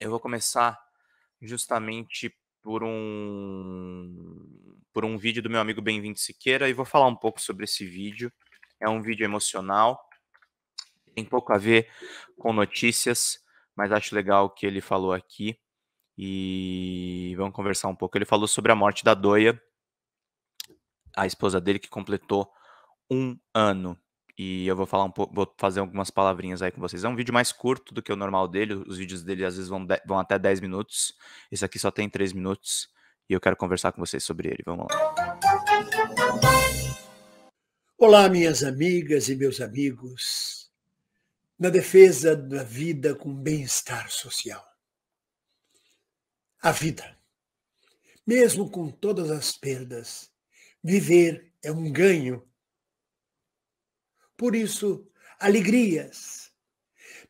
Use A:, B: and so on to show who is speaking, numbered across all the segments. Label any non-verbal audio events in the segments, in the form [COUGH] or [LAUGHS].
A: Eu vou começar justamente por um por um vídeo do meu amigo Bem-vindo Siqueira e vou falar um pouco sobre esse vídeo. É um vídeo emocional, tem pouco a ver com notícias, mas acho legal o que ele falou aqui e vamos conversar um pouco. Ele falou sobre a morte da Doia, a esposa dele que completou um ano e eu vou falar um pouco, vou fazer algumas palavrinhas aí com vocês. É um vídeo mais curto do que o normal dele, os vídeos dele às vezes vão, de, vão até 10 minutos. Esse aqui só tem 3 minutos e eu quero conversar com vocês sobre ele. Vamos lá.
B: Olá, minhas amigas e meus amigos, na defesa da vida com bem-estar social. A vida, mesmo com todas as perdas, viver é um ganho por isso, alegrias.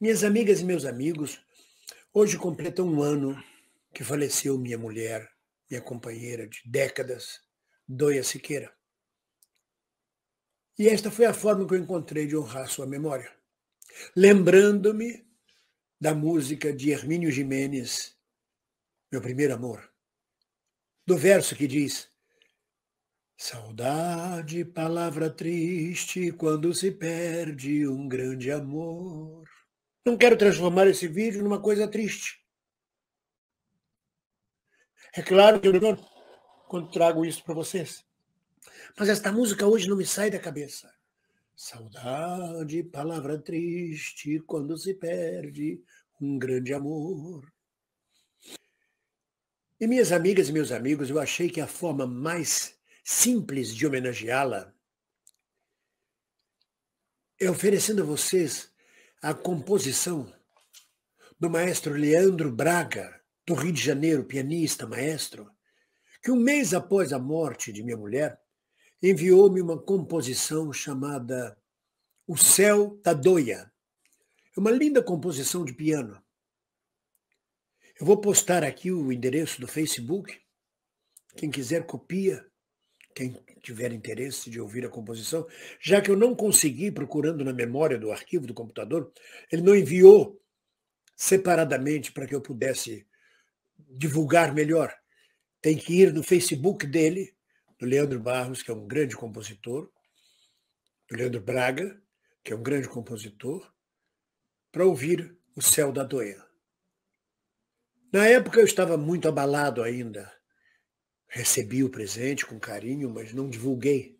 B: Minhas amigas e meus amigos, hoje completa um ano que faleceu minha mulher, minha companheira de décadas, Doia Siqueira. E esta foi a forma que eu encontrei de honrar sua memória. Lembrando-me da música de Hermínio Jiménez, Meu Primeiro Amor, do verso que diz: Saudade, palavra triste quando se perde um grande amor. Não quero transformar esse vídeo numa coisa triste. É claro que eu não quando trago isso para vocês. Mas esta música hoje não me sai da cabeça. Saudade, palavra triste quando se perde um grande amor. E minhas amigas e meus amigos, eu achei que a forma mais simples de homenageá-la é oferecendo a vocês a composição do maestro Leandro Braga, do Rio de Janeiro, pianista, maestro, que um mês após a morte de minha mulher, enviou-me uma composição chamada O Céu da Doia. É uma linda composição de piano. Eu vou postar aqui o endereço do Facebook. Quem quiser copia quem tiver interesse de ouvir a composição, já que eu não consegui, procurando na memória do arquivo do computador, ele não enviou separadamente para que eu pudesse divulgar melhor. Tem que ir no Facebook dele, do Leandro Barros, que é um grande compositor, do Leandro Braga, que é um grande compositor, para ouvir O Céu da Doença. Na época eu estava muito abalado ainda Recebi o presente com carinho, mas não divulguei.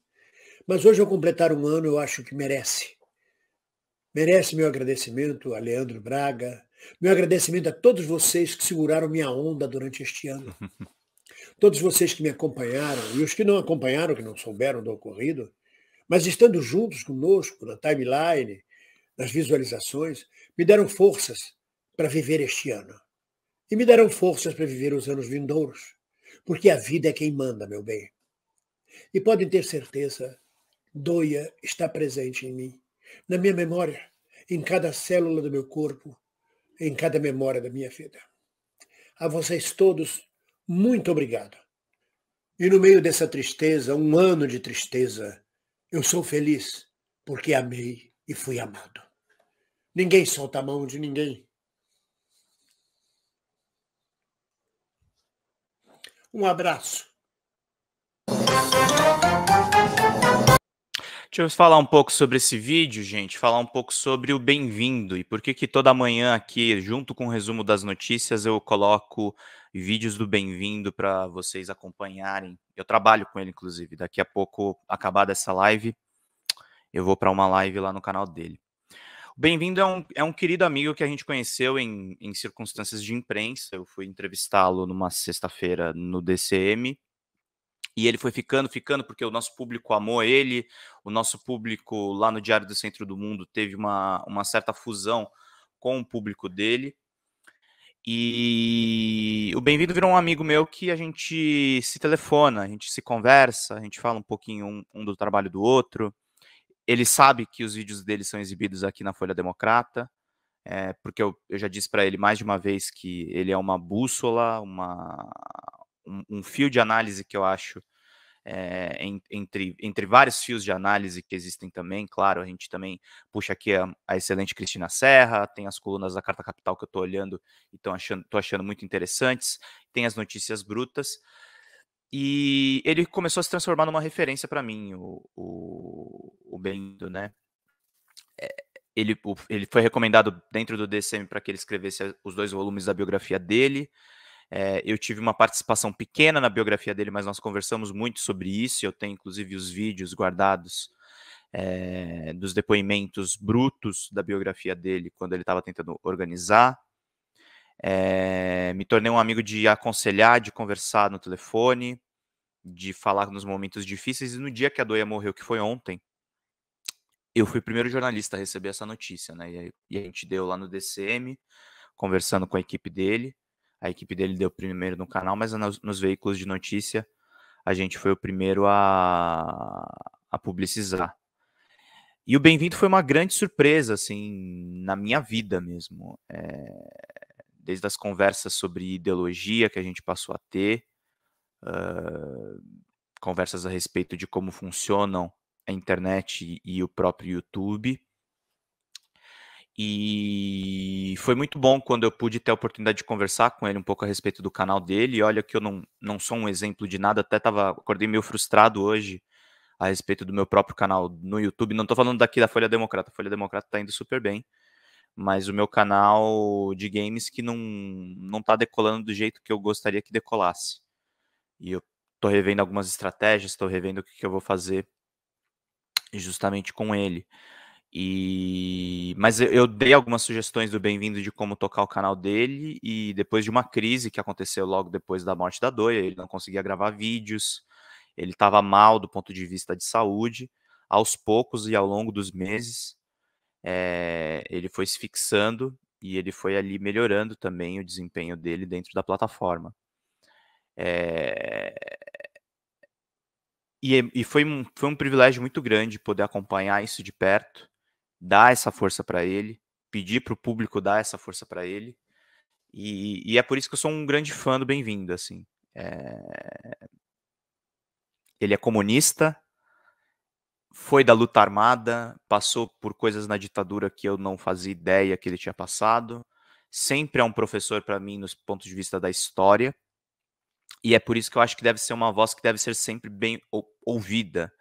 B: Mas hoje, ao completar um ano, eu acho que merece. Merece meu agradecimento a Leandro Braga, meu agradecimento a todos vocês que seguraram minha onda durante este ano. [LAUGHS] Todos vocês que me acompanharam e os que não acompanharam, que não souberam do ocorrido, mas estando juntos conosco na timeline, nas visualizações, me deram forças para viver este ano. E me deram forças para viver os anos vindouros. Porque a vida é quem manda, meu bem. E podem ter certeza, Doia está presente em mim, na minha memória, em cada célula do meu corpo, em cada memória da minha vida. A vocês todos, muito obrigado. E no meio dessa tristeza, um ano de tristeza, eu sou feliz porque amei e fui amado. Ninguém solta a mão de ninguém. Um abraço.
A: Deixa eu falar um pouco sobre esse vídeo, gente, falar um pouco sobre o bem-vindo e por que que toda manhã aqui, junto com o resumo das notícias, eu coloco vídeos do bem-vindo para vocês acompanharem. Eu trabalho com ele, inclusive. Daqui a pouco, acabada essa live, eu vou para uma live lá no canal dele. O Bem-vindo é um, é um querido amigo que a gente conheceu em, em circunstâncias de imprensa. Eu fui entrevistá-lo numa sexta-feira no DCM. E ele foi ficando, ficando, porque o nosso público amou ele. O nosso público lá no Diário do Centro do Mundo teve uma, uma certa fusão com o público dele. E o Bem-vindo virou um amigo meu que a gente se telefona, a gente se conversa, a gente fala um pouquinho um, um do trabalho do outro ele sabe que os vídeos dele são exibidos aqui na Folha Democrata, é, porque eu, eu, já disse para ele mais de uma vez que ele é uma bússola, uma, um, um fio de análise que eu acho é, entre, entre vários fios de análise que existem também, claro, a gente também puxa aqui a, a excelente Cristina Serra, tem as colunas da Carta Capital que eu estou olhando e estou achando, achando muito interessantes, tem as notícias brutas, e ele começou a se transformar numa referência para mim, o, o, o Bendo, né? É, ele, ele foi recomendado dentro do DCM para que ele escrevesse os dois volumes da biografia dele. É, eu tive uma participação pequena na biografia dele, mas nós conversamos muito sobre isso. Eu tenho, inclusive, os vídeos guardados é, dos depoimentos brutos da biografia dele quando ele estava tentando organizar. É, me tornei um amigo de aconselhar, de conversar no telefone, de falar nos momentos difíceis. E no dia que a Doia morreu, que foi ontem, eu fui o primeiro jornalista a receber essa notícia, né? E, a gente deu lá no DCM, conversando com a equipe dele. A equipe dele deu primeiro no canal, mas nos, nos veículos de notícia a gente foi o primeiro a, a publicizar. E o Bem-vindo foi uma grande surpresa, assim, na minha vida mesmo. É, desde as conversas sobre ideologia que a gente passou a ter, uh, conversas a respeito de como funcionam a internet e o próprio YouTube. E foi muito bom quando eu pude ter a oportunidade de conversar com ele um pouco a respeito do canal dele. E olha que eu não, não sou um exemplo de nada, até tava, acordei meio frustrado hoje a respeito do meu próprio canal no YouTube. Não estou falando daqui da Folha Democrata, a Folha Democrata está indo super bem. Mas o meu canal de games que não, não tá decolando do jeito que eu gostaria que decolasse. E eu tô revendo algumas estratégias, estou revendo o que, que eu vou fazer justamente com ele. E mas eu dei algumas sugestões do bem-vindo de como tocar o canal dele e depois de uma crise que aconteceu logo depois da morte da Doia, ele não conseguia gravar vídeos, ele estava mal do ponto de vista de saúde. Aos poucos e ao longo dos meses, é... ele foi se fixando e ele foi ali melhorando também o desempenho dele dentro da plataforma. É... E, é, e foi, um, foi um privilégio muito grande poder acompanhar isso de perto, dar essa força para ele, pedir para o público dar essa força para ele. E, e, é por isso que eu sou um grande fã do Bem-vindo, assim. É... Ele é comunista, foi da luta armada, passou por coisas na ditadura que eu não fazia ideia que ele tinha passado. Sempre é um professor para mim nos pontos de vista da história, e é por isso que eu acho que deve ser uma voz que deve ser sempre bem ouvida.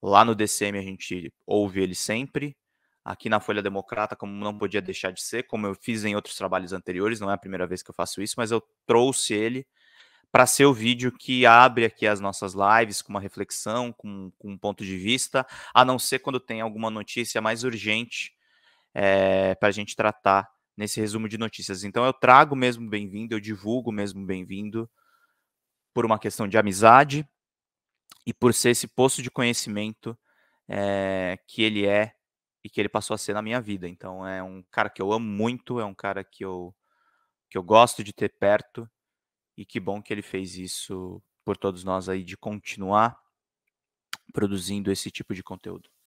A: Lá no DCM a gente ouve ele sempre. Aqui na Folha Democrata, como não podia deixar de ser, como eu fiz em outros trabalhos anteriores, não é a primeira vez que eu faço isso, mas eu trouxe ele para ser o vídeo que abre aqui as nossas lives com uma reflexão, com, com, um ponto de vista, a não ser quando tem alguma notícia mais urgente é, eh, para a gente tratar nesse resumo de notícias. Então eu trago mesmo bem-vindo, eu divulgo mesmo bem-vindo por uma questão de amizade e por ser esse poço de conhecimento é, que ele é e que ele passou a ser na minha vida. Então é um cara que eu amo muito, é um cara que eu, que eu gosto de ter perto e que bom que ele fez isso por todos nós aí de continuar produzindo esse tipo de conteúdo.